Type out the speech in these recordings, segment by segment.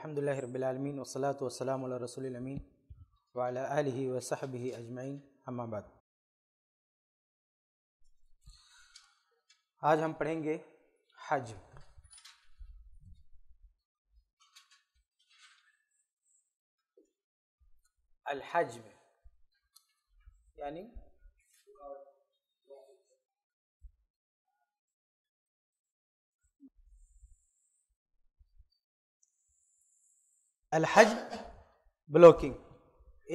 अहमदिल्ला रबालमीन वसलात वसलाम रसोलमीन वाला आलि वसहब अजमाइन अम्माबाद आज हम पढ़ेंगे हज अलहजम यानी अलहज ब्लॉकिंग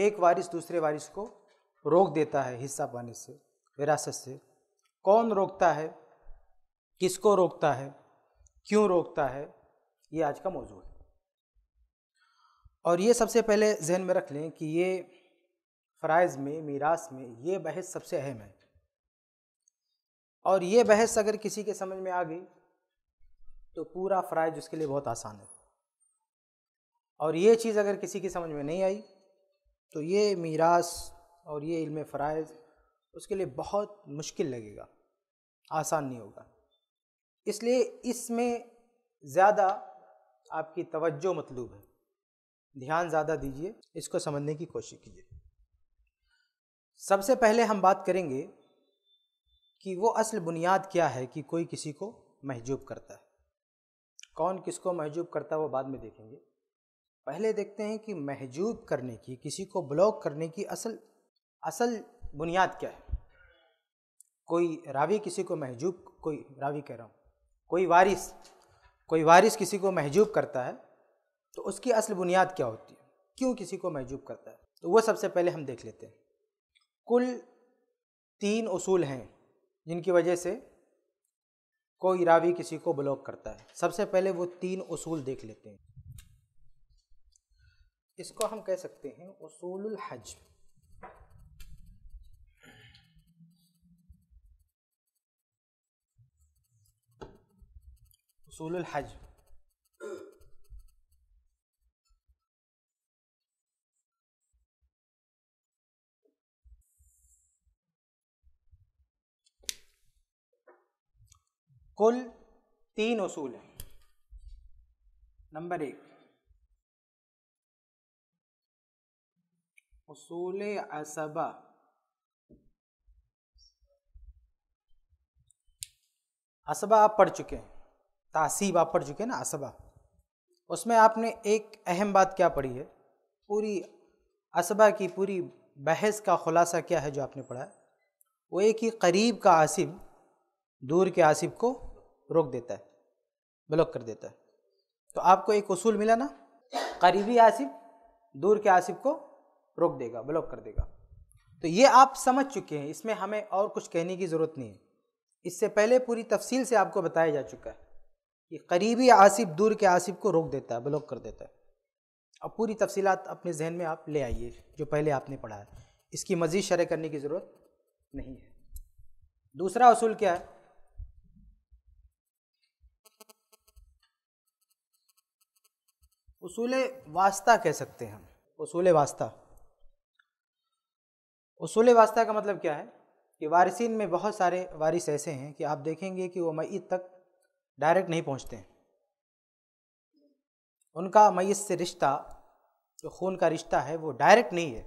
एक वारिस दूसरे वारिस को रोक देता है हिस्सा पाने से विरासत से कौन रोकता है किसको रोकता है क्यों रोकता है ये आज का मौजूद है और ये सबसे पहले जहन में रख लें कि ये फ़राइज़ में मीरास में ये बहस सबसे अहम है और ये बहस अगर किसी के समझ में आ गई तो पूरा फ़राइज उसके लिए बहुत आसान है और ये चीज़ अगर किसी की समझ में नहीं आई तो ये मीरास और ये इल्म फ़रज़ उसके लिए बहुत मुश्किल लगेगा आसान नहीं होगा इसलिए इसमें ज़्यादा आपकी तवज्जो मतलूब है ध्यान ज़्यादा दीजिए इसको समझने की कोशिश कीजिए सबसे पहले हम बात करेंगे कि वो असल बुनियाद क्या है कि कोई किसी को महजूब करता है कौन किसको महजूब करता है वो बाद में देखेंगे पहले देखते हैं कि महजूब करने की किसी को ब्लॉक करने की असल असल बुनियाद क्या है कोई रावी किसी को महजूब कोई रावी कह रहा हूँ कोई वारिस कोई वारिस किसी को महजूब करता है तो उसकी असल बुनियाद क्या होती है क्यों किसी को महजूब करता है तो वह सबसे पहले हम देख लेते हैं कुल तीन असूल हैं जिनकी वजह से कोई रावी किसी को ब्लॉक करता है सबसे पहले वो तीन असूल देख लेते हैं इसको हम कह सकते हैं उसूल हज उसूल हज कुल तीन उसूल हैं नंबर एक उसूल असबा असबा आप पढ़ चुके हैं तासीब आप पढ़ चुके हैं ना असबा उसमें आपने एक अहम बात क्या पढ़ी है पूरी असबा की पूरी बहस का ख़ुलासा क्या है जो आपने पढ़ा है वो एक ही करीब का आसिब दूर के आसिब को रोक देता है ब्लॉक कर देता है तो आपको एक उसूल मिला ना करीबी आसिब दूर के आसिब को रोक देगा ब्लॉक कर देगा तो ये आप समझ चुके हैं इसमें हमें और कुछ कहने की ज़रूरत नहीं है इससे पहले पूरी तफसील से आपको बताया जा चुका है कि करीबी आसिफ दूर के आसिफ को रोक देता है ब्लॉक कर देता है अब पूरी तफसीत अपने जहन में आप ले आइए जो पहले आपने पढ़ा है इसकी मज़ीद शरह करने की ज़रूरत नहीं है दूसरा असूल क्या है उसूल वास्ता कह सकते हैं हम उसूल वास्ता उसूल वास्ता का मतलब क्या है कि वारिसिन में बहुत सारे वारिस ऐसे हैं कि आप देखेंगे कि वो मई तक डायरेक्ट नहीं पहुंचते हैं उनका मई से रिश्ता जो खून का रिश्ता है वो डायरेक्ट नहीं है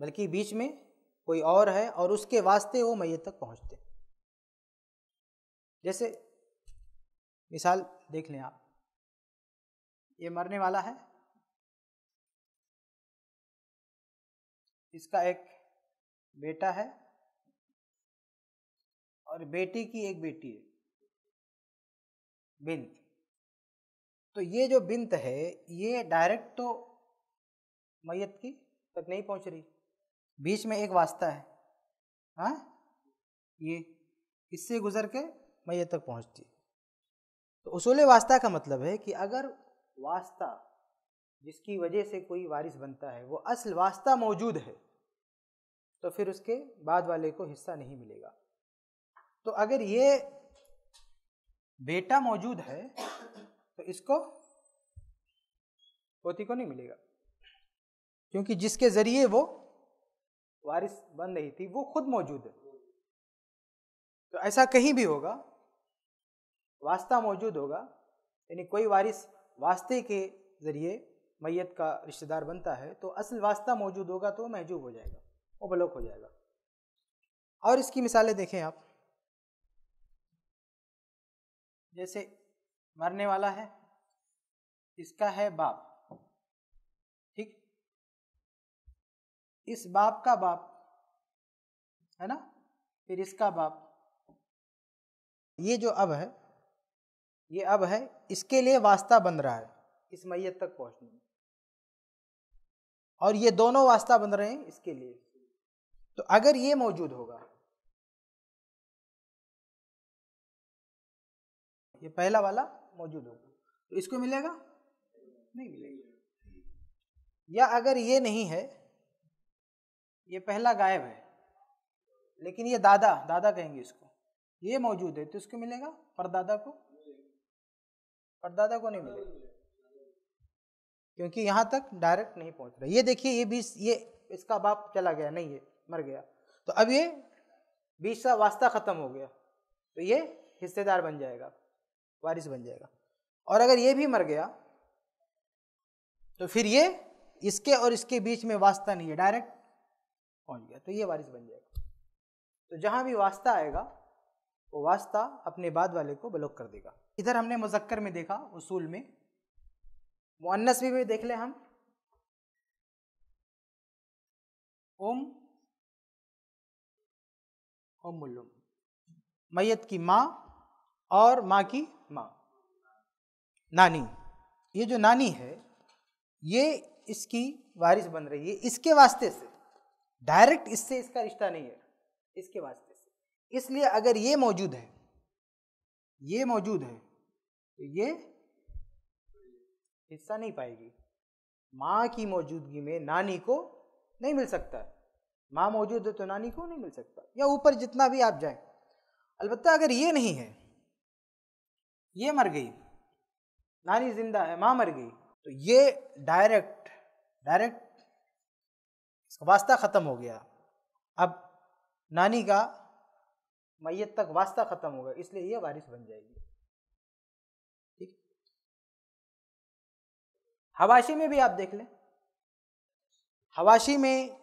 बल्कि बीच में कोई और है और उसके वास्ते वो मैय तक पहुंचते हैं जैसे मिसाल देख लें आप ये मरने वाला है इसका एक बेटा है और बेटी की एक बेटी है बिंत तो ये जो बिंत है ये डायरेक्ट तो मैयत की तक नहीं पहुंच रही बीच में एक वास्ता है हाँ ये इससे गुजर के मैयत तक पहुंचती तो उसूल वास्ता का मतलब है कि अगर वास्ता जिसकी वजह से कोई वारिस बनता है वो असल वास्ता मौजूद है तो फिर उसके बाद वाले को हिस्सा नहीं मिलेगा तो अगर ये बेटा मौजूद है तो इसको पोती को नहीं मिलेगा क्योंकि जिसके ज़रिए वो वारिस बन रही थी वो खुद मौजूद है तो ऐसा कहीं भी होगा वास्ता मौजूद होगा यानी कोई वारिस वास्ते के ज़रिए मैयत का रिश्तेदार बनता है तो असल वास्ता मौजूद होगा तो महजूब हो जाएगा वो ब्लॉक हो जाएगा और इसकी मिसालें देखें आप जैसे मरने वाला है इसका है बाप ठीक इस बाप का बाप है ना फिर इसका बाप ये जो अब है ये अब है इसके लिए वास्ता बन रहा है इस मैयत तक पहुंचने में और ये दोनों वास्ता बन रहे हैं इसके लिए तो अगर ये मौजूद होगा ये पहला वाला मौजूद होगा तो इसको मिलेगा नहीं मिलेगा या अगर ये नहीं है ये पहला गायब है लेकिन ये दादा दादा कहेंगे इसको ये मौजूद है तो इसको मिलेगा परदादा को परदादा को नहीं मिलेगा क्योंकि यहाँ तक डायरेक्ट नहीं पहुँच रहा ये देखिए ये बीस ये इसका बाप चला गया नहीं ये मर गया तो अब ये बीस का वास्ता ख़त्म हो गया तो ये हिस्सेदार बन जाएगा वारिस बन जाएगा और अगर ये भी मर गया तो फिर ये इसके और इसके बीच में वास्ता नहीं है डायरेक्ट पहुंच गया तो ये वारिस बन जाएगा तो जहाँ भी वास्ता आएगा वो वास्ता अपने बाद वाले को ब्लॉक कर देगा इधर हमने मुजक्कर में देखा उसूल में मोहनस भी, भी देख ले हम ओम ओम मैयत की माँ और माँ की माँ नानी ये जो नानी है ये इसकी वारिस बन रही है इसके वास्ते से डायरेक्ट इससे इसका रिश्ता नहीं है इसके वास्ते से इसलिए अगर ये मौजूद है ये मौजूद है तो ये हिस्सा नहीं पाएगी माँ की मौजूदगी में नानी को नहीं मिल सकता माँ मौजूद है तो नानी को नहीं मिल सकता या ऊपर जितना भी आप जाए अलबत् अगर ये नहीं है ये मर गई नानी जिंदा है माँ मर गई तो ये डायरेक्ट डायरेक्ट इसका वास्ता ख़त्म हो गया अब नानी का मैत तक वास्ता ख़त्म हो गया इसलिए ये वारिस बन जाएगी हवाशी में भी आप देख लें हवाशी में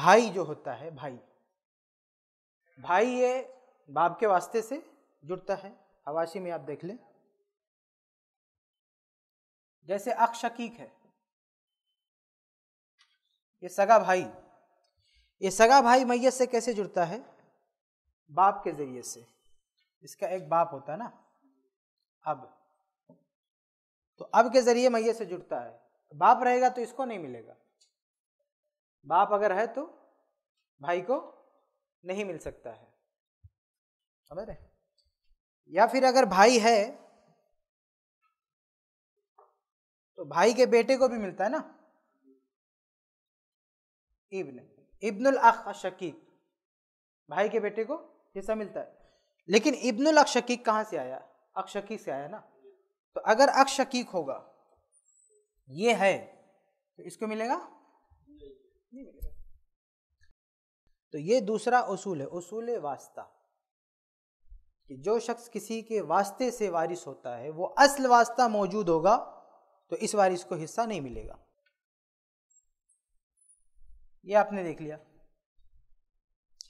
भाई जो होता है भाई भाई ये बाप के वास्ते से जुड़ता है हवाशी में आप देख लें जैसे अक शकीक है ये सगा भाई ये सगा भाई मैयत से कैसे जुड़ता है बाप के जरिए से इसका एक बाप होता है ना अब तो अब के जरिए मैये से जुड़ता है बाप रहेगा तो इसको नहीं मिलेगा बाप अगर है तो भाई को नहीं मिल सकता है समझ रहे या फिर अगर भाई है तो भाई के बेटे को भी मिलता है ना इब्न इब्नुल अख शकीक भाई के बेटे को हिस्सा मिलता है लेकिन इब्नुल अक शकीक कहाँ से आया अक शकीक से आया ना तो अगर अक्ष शकीक होगा ये है तो इसको मिलेगा नहीं मिलेगा तो ये दूसरा उसूल है उसूल वास्ता कि जो शख्स किसी के वास्ते से वारिस होता है वो असल वास्ता मौजूद होगा तो इस वारिस को हिस्सा नहीं मिलेगा ये आपने देख लिया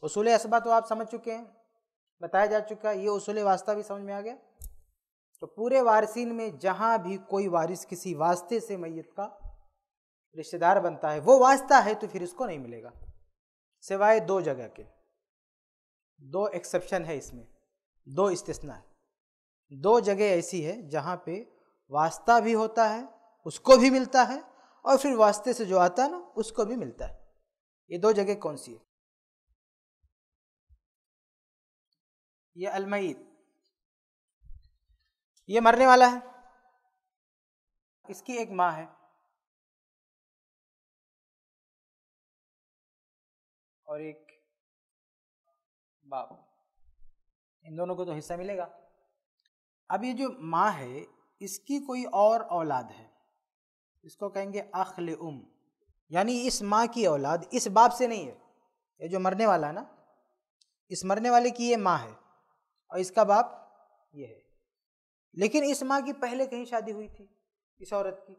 उसूल असबा तो आप समझ चुके हैं बताया जा चुका है ये उसूल वास्ता भी समझ में आ गया तो पूरे वारसिन में जहाँ भी कोई वारिस किसी वास्ते से मैत का रिश्तेदार बनता है वो वास्ता है तो फिर इसको नहीं मिलेगा सिवाय दो जगह के दो एक्सेप्शन है इसमें दो इस्तना है दो जगह ऐसी है जहाँ पे वास्ता भी होता है उसको भी मिलता है और फिर वास्ते से जो आता है ना उसको भी मिलता है ये दो जगह कौन सी है ये अलमैत ये मरने वाला है इसकी एक माँ है और एक बाप इन दोनों को तो हिस्सा मिलेगा अब ये जो माँ है इसकी कोई और औलाद है इसको कहेंगे अखल उम यानी इस माँ की औलाद इस बाप से नहीं है ये जो मरने वाला है ना इस मरने वाले की ये माँ है और इसका बाप ये है लेकिन इस माँ की पहले कहीं शादी हुई थी इस औरत की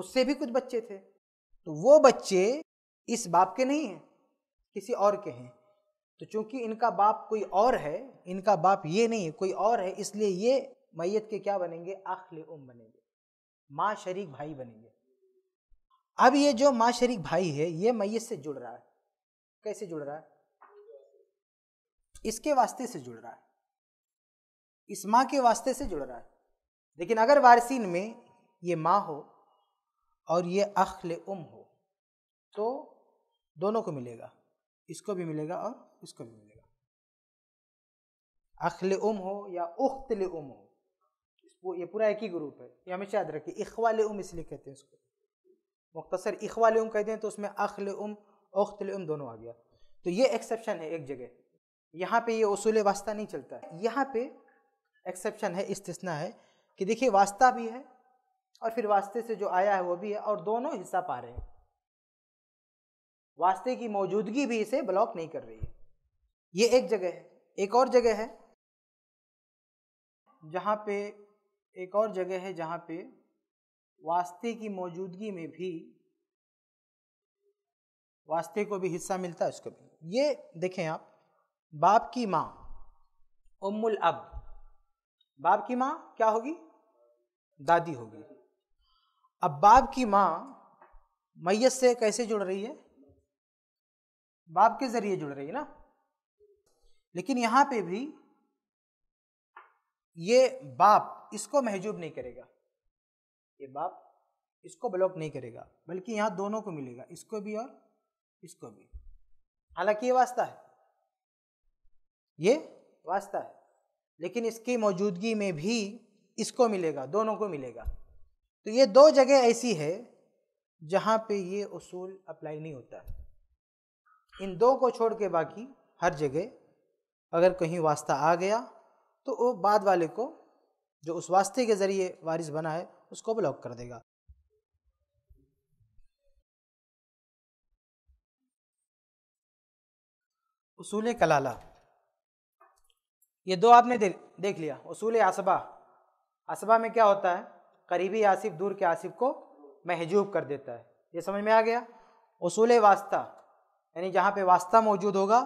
उससे भी कुछ बच्चे थे तो वो बच्चे इस बाप के नहीं हैं किसी और के हैं तो चूंकि इनका बाप कोई और है इनका बाप ये नहीं है कोई और है इसलिए ये मैयत के क्या बनेंगे आखले उम बनेंगे माँ शरीक भाई बनेंगे अब ये जो माँ शरीक भाई है ये मैयत से जुड़ रहा है कैसे जुड़ रहा है इसके वास्ते से जुड़ रहा है इस माँ के वास्ते से जुड़ रहा है लेकिन अगर वारसीन में ये माँ हो और ये अखल उम हो तो दोनों को मिलेगा इसको भी मिलेगा और इसको भी मिलेगा अखल उम हो या उख्तल उम हो वो ये पूरा एक ही ग्रुप है ये हमेशा याद रखिए इखवाल उम इसलिए कहते हैं उसको मुख्तसर इखवाल उम कहते हैं तो उसमें अखल उम उख्तल उम दोनों आ गया तो ये एक्सेप्शन है एक जगह यहाँ पे ये उसूल वास्ता नहीं चलता है यहाँ पे एक्सेप्शन है इस्तना है कि देखिए वास्ता भी है और फिर वास्ते से जो आया है वो भी है और दोनों हिस्सा पा रहे हैं वास्ते की मौजूदगी भी इसे ब्लॉक नहीं कर रही है ये एक जगह है एक और जगह है जहाँ पे एक और जगह है जहाँ पे वास्ते की मौजूदगी में भी वास्ते को भी हिस्सा मिलता है उसको भी ये देखें आप बाप की माँ उम्मुल अब बाप की माँ क्या होगी दादी होगी अब बाप की माँ मैयत से कैसे जुड़ रही है बाप के जरिए जुड़ रही है ना लेकिन यहां पे भी ये बाप इसको महजूब नहीं करेगा ये बाप इसको ब्लॉक नहीं करेगा बल्कि यहाँ दोनों को मिलेगा इसको भी और इसको भी हालांकि ये वास्ता है ये वास्ता है लेकिन इसकी मौजूदगी में भी इसको मिलेगा दोनों को मिलेगा तो ये दो जगह ऐसी है जहाँ पे ये उसूल अप्लाई नहीं होता इन दो को छोड़ के बाकी हर जगह अगर कहीं वास्ता आ गया तो वो बाद वाले को जो उस वास्ते के ज़रिए वारिस बना है उसको ब्लॉक कर देगा उसूल कलाला ये दो आपने दे, देख लिया उसूल असबा असबा में क्या होता है करीबी आसिफ दूर के आसिफ को महजूब कर देता है ये समझ में आ गया उसूल वास्ता यानी जहाँ पे वास्ता मौजूद होगा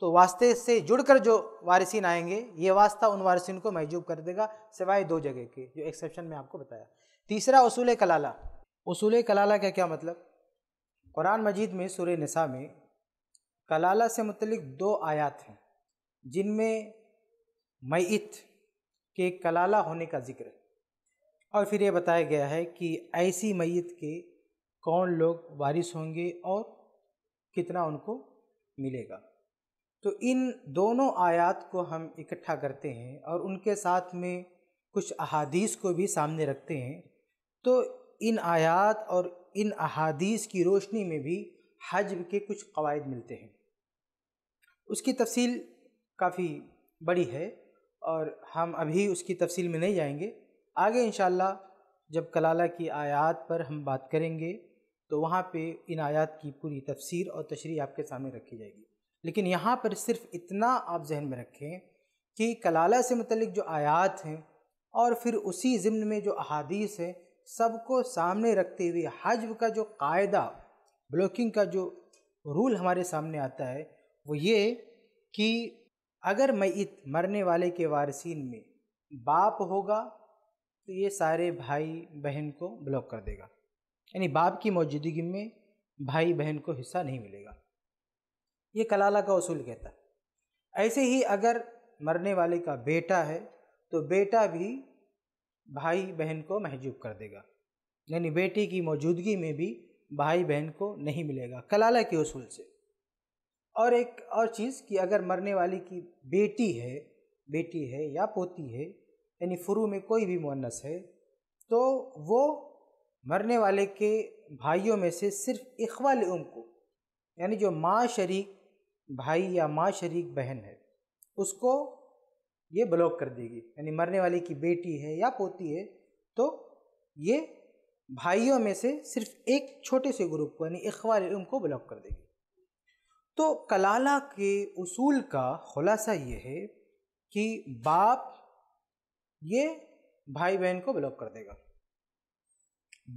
तो वास्ते से जुड़कर जो वारसिन आएंगे ये वास्ता उन वारसिन को महजूब कर देगा सिवाय दो जगह के जो एक्सेप्शन में आपको बताया तीसरा उसूल कलाला उसूल कलाला का क्या मतलब कुरान मजीद में सुर नसा में कलाला से मतलब दो आयात हैं जिनमें मैत के कलाला होने का जिक्र है और फिर ये बताया गया है कि ऐसी मैत के कौन लोग वारिस होंगे और कितना उनको मिलेगा तो इन दोनों आयात को हम इकट्ठा करते हैं और उनके साथ में कुछ अहादीस को भी सामने रखते हैं तो इन आयात और इन अहादीस की रोशनी में भी हज के कुछ कवायद मिलते हैं उसकी तफसील काफ़ी बड़ी है और हम अभी उसकी तफसील में नहीं जाएंगे आगे इन जब कलाला की आयात पर हम बात करेंगे तो वहाँ पे इन आयात की पूरी तफसीर और तशरी आपके सामने रखी जाएगी लेकिन यहाँ पर सिर्फ इतना आप जहन में रखें कि कलाला से मतलब जो आयात हैं और फिर उसी ज़िम्न में जो अहादीस है सबको सामने रखते हुए हजब का जो कायदा ब्लॉकिंग का जो रूल हमारे सामने आता है वो ये कि अगर मैत मरने वाले के वारसीन में बाप होगा तो ये सारे भाई बहन को ब्लॉक कर देगा यानी बाप की मौजूदगी में भाई बहन को हिस्सा नहीं मिलेगा ये कलाला का उसूल कहता है ऐसे ही अगर मरने वाले का बेटा है तो बेटा भी भाई बहन को महजूब कर देगा यानी बेटे की मौजूदगी में भी भाई बहन को नहीं मिलेगा कलाला के उसूल से और एक और चीज़ कि अगर मरने वाले की बेटी है बेटी है या पोती है यानी फ्रू में कोई भी मुनस है तो वो मरने वाले के भाइयों में से सिर्फ इखवाल उम को यानी जो माँ शरीक भाई या माँ शरीक बहन है उसको ये ब्लॉक कर देगी यानी मरने वाले की बेटी है या पोती है तो ये भाइयों में से सिर्फ एक छोटे से ग्रुप को यानी इखवाल उम को ब्लॉक कर देगी तो कलाला के उसूल का खुलासा ये है कि बाप ये भाई बहन को ब्लॉक कर देगा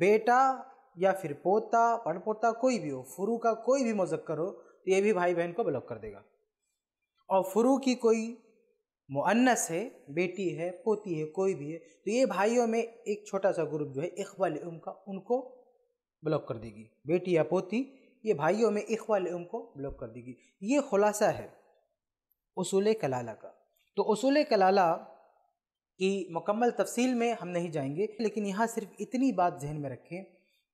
बेटा या फिर पोता पड़पोता कोई भी हो फुरू का कोई भी मुजक्कर हो तो ये भी भाई बहन को ब्लॉक कर देगा और फुरू की कोई मुअन्नस है बेटी है पोती है कोई भी है तो ये भाइयों में एक छोटा सा ग्रुप जो है इकबाल उम का उनको ब्लॉक कर देगी बेटी या पोती ये भाइयों में इखवाल उम को ब्लॉक कर देगी ये खुलासा है उसूल कलाला का तो उसूल कलाला की मुकम्मल तफसील में हम नहीं जाएंगे लेकिन यहाँ सिर्फ इतनी बात जहन में रखें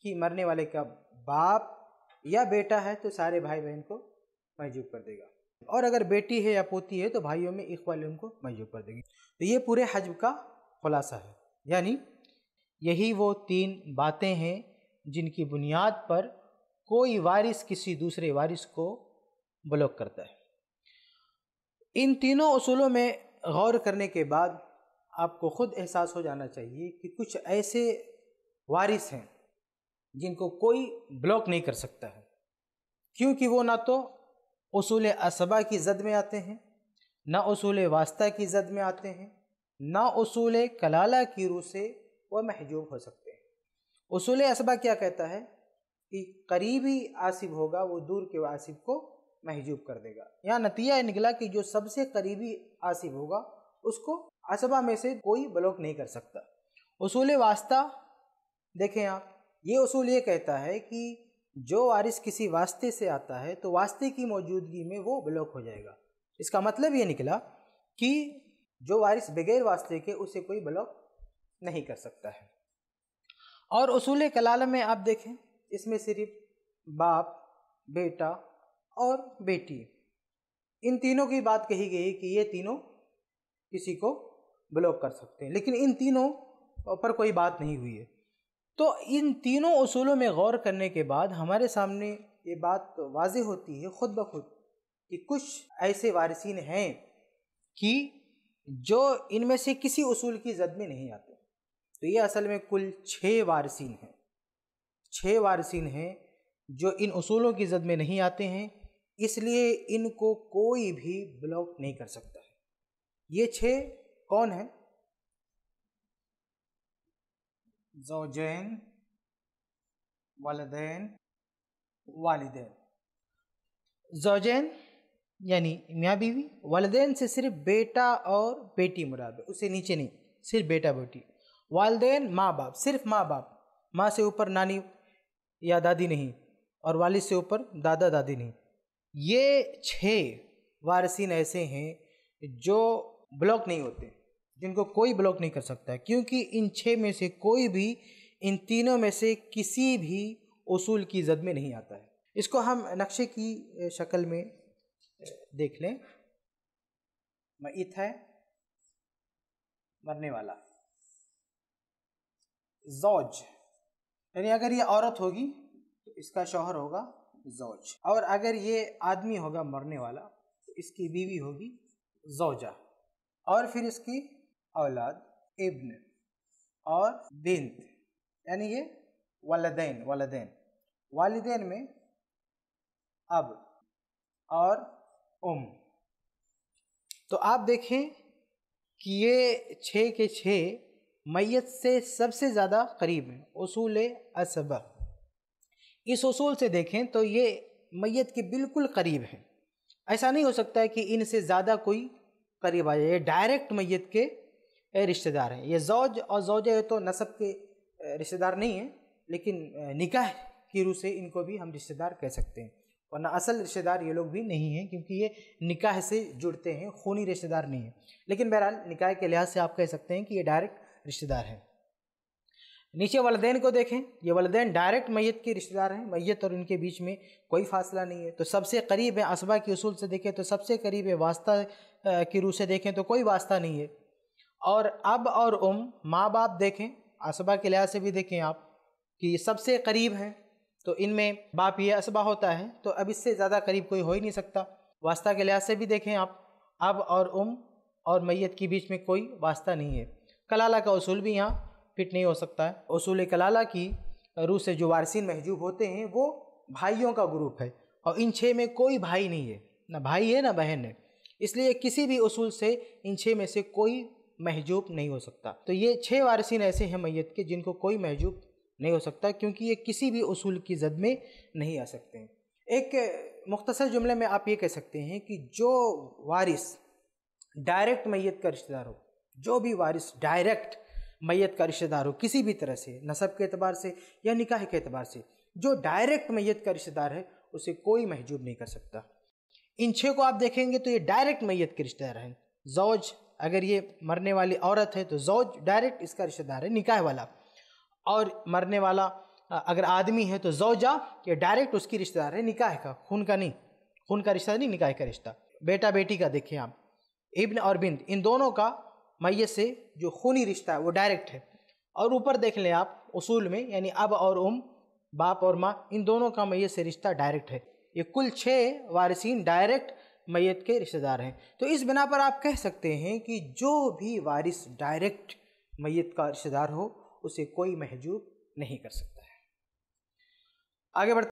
कि मरने वाले का बाप या बेटा है तो सारे भाई बहन को महजूब कर देगा और अगर बेटी है या पोती है तो भाइयों में इकवाल उनको महजूब कर देगी तो ये पूरे हजब का खुलासा है यानी यही वो तीन बातें हैं जिनकी बुनियाद पर कोई वारिस किसी दूसरे वारिस को ब्लॉक करता है इन तीनों असूलों में गौर करने के बाद आपको ख़ुद एहसास हो जाना चाहिए कि कुछ ऐसे वारिस हैं जिनको कोई ब्लॉक नहीं कर सकता है क्योंकि वो ना तो असूल असबा की जद में आते हैं ना असूल वास्ता की जद में आते हैं ना असूल कलाला की रूह से वह महजूब हो सकते हैं असूल असबा क्या कहता है करीबी आसिब होगा वो दूर के आसिब को महजूब कर देगा यहाँ नतीजा निकला कि जो सबसे करीबी आसिब होगा उसको असबा में से कोई ब्लॉक नहीं कर सकता उसूल वास्ता देखें आप ये उसूल ये कहता है कि जो वारिस किसी वास्ते से आता है तो वास्ते की मौजूदगी में वो ब्लॉक हो जाएगा इसका मतलब ये निकला कि जो वारिस बगैर वास्ते के उसे कोई ब्लॉक नहीं कर सकता है और उसूल कलाल में आप देखें इसमें सिर्फ बाप बेटा और बेटी इन तीनों की बात कही गई कि ये तीनों किसी को ब्लॉक कर सकते हैं लेकिन इन तीनों पर कोई बात नहीं हुई है तो इन तीनों असूलों में गौर करने के बाद हमारे सामने ये बात वाज होती है ख़ुद ब खुद कि कुछ ऐसे वारिसिन हैं कि जो इनमें से किसी असूल की जद में नहीं आते तो ये असल में कुल छः वारसिन हैं छः वारसिन हैं जो इन असूलों की जद में नहीं आते हैं इसलिए इनको कोई भी ब्लॉक नहीं कर सकता है ये छः कौन है जोजैन वालदेन वालदेन जोजैन यानी मियाँ बीवी वालदेन से सिर्फ बेटा और बेटी मुराद है उससे नीचे नहीं सिर्फ बेटा बेटी वालदेन माँ बाप सिर्फ माँ बाप माँ से ऊपर नानी या दादी नहीं और वालिद से ऊपर दादा दादी नहीं ये छः वारसिन ऐसे हैं जो ब्लॉक नहीं होते जिनको कोई ब्लॉक नहीं कर सकता क्योंकि इन छः में से कोई भी इन तीनों में से किसी भी उसूल की जद में नहीं आता है इसको हम नक्शे की शक्ल में देख लें मईत है मरने वाला जौज यानी अगर ये औरत होगी तो इसका शौहर होगा जौज और अगर ये आदमी होगा मरने वाला तो इसकी बीवी होगी जौजा और फिर इसकी औलाद इब्न और बिन्त यानी ये वालदेन वालदेन वालदेन में अब और उम तो आप देखें कि ये छः के छः मैत से सबसे ज़्यादा करीब है असूल असब इस असूल से देखें तो ये मैत के बिल्कुल करीब हैं ऐसा नहीं हो सकता है कि इनसे ज़्यादा कोई करीब आ जाए ये डायरेक्ट मैत के रिश्तेदार हैं ये जौज और जौज तो नसब के रिश्तेदार नहीं हैं लेकिन निकाह की रूह से इनको भी हम रिश्तेदार कह सकते हैं वरना असल रिश्तेदार ये लोग भी नहीं हैं क्योंकि ये निकाह से जुड़ते हैं खूनी रिश्तेदार नहीं है लेकिन बहरहाल निकाह के लिहाज से आप कह सकते हैं कि ये डायरेक्ट रिश्तेदार हैं नीचे वालदेन को देखें ये वालदेन डायरेक्ट मैत के रिश्तेदार हैं मैत और उनके बीच में कोई फासला नहीं है तो सबसे करीब है असबा के असूल से देखें तो सबसे करीब है वास्ता की रूह से देखें तो कोई वास्ता नहीं है और अब और उम माँ बाप देखें असबा के लिहाज से भी देखें आप कि सबसे करीब हैं तो इनमें बाप ये असबा होता है तो अब इससे ज़्यादा करीब कोई हो ही नहीं सकता वास्ता के लिहाज से भी देखें आप अब और उम और मैत के बीच में कोई वास्ता नहीं है कलाला का उसूल भी यहाँ फिट नहीं हो सकता है उसूल कलाला की रूह से जो वारसिन महजूब होते हैं वो भाइयों का ग्रुप है और इन छः में कोई भाई नहीं है ना भाई है ना बहन है इसलिए किसी भी उसूल से इन छः में से कोई महजूब नहीं हो सकता तो ये छः वारसिन ऐसे हैं मैत के जिनको कोई महजूब नहीं हो सकता क्योंकि ये किसी भी उसूल की जद में नहीं आ सकते हैं एक मुख्तसर जुमले में आप ये कह सकते हैं कि जो वारिस डायरेक्ट मैत का रिश्तेदार हो जो भी वारिस डायरेक्ट मैयत का रिश्तेदार हो किसी भी तरह से नसब के अतबार से या निकाह के अतबार से जो डायरेक्ट मैयत का रिश्तेदार है उसे कोई महजूब नहीं कर सकता इन छः को आप देखेंगे तो ये डायरेक्ट मैयत के रिश्तेदार हैं जौज अगर ये मरने वाली औरत है तो जौज डायरेक्ट इसका रिश्तेदार है निकाह वाला और मरने वाला अगर आदमी है तो जौजा ये डायरेक्ट उसकी रिश्तेदार है निकाह का खून का नहीं खून का रिश्ता नहीं निकाह का रिश्ता बेटा बेटी का देखिए आप इब्न और बिंद इन दोनों का मैय से जो खूनी रिश्ता है वो डायरेक्ट है और ऊपर देख लें आप उसूल में यानी अब और उम बाप और माँ इन दोनों का मैत से रिश्ता डायरेक्ट है ये कुल छः वारसिन डायरेक्ट मैत के रिश्तेदार हैं तो इस बिना पर आप कह सकते हैं कि जो भी वारिस डायरेक्ट मैत का रिश्तेदार हो उसे कोई महजूब नहीं कर सकता है आगे बढ़ते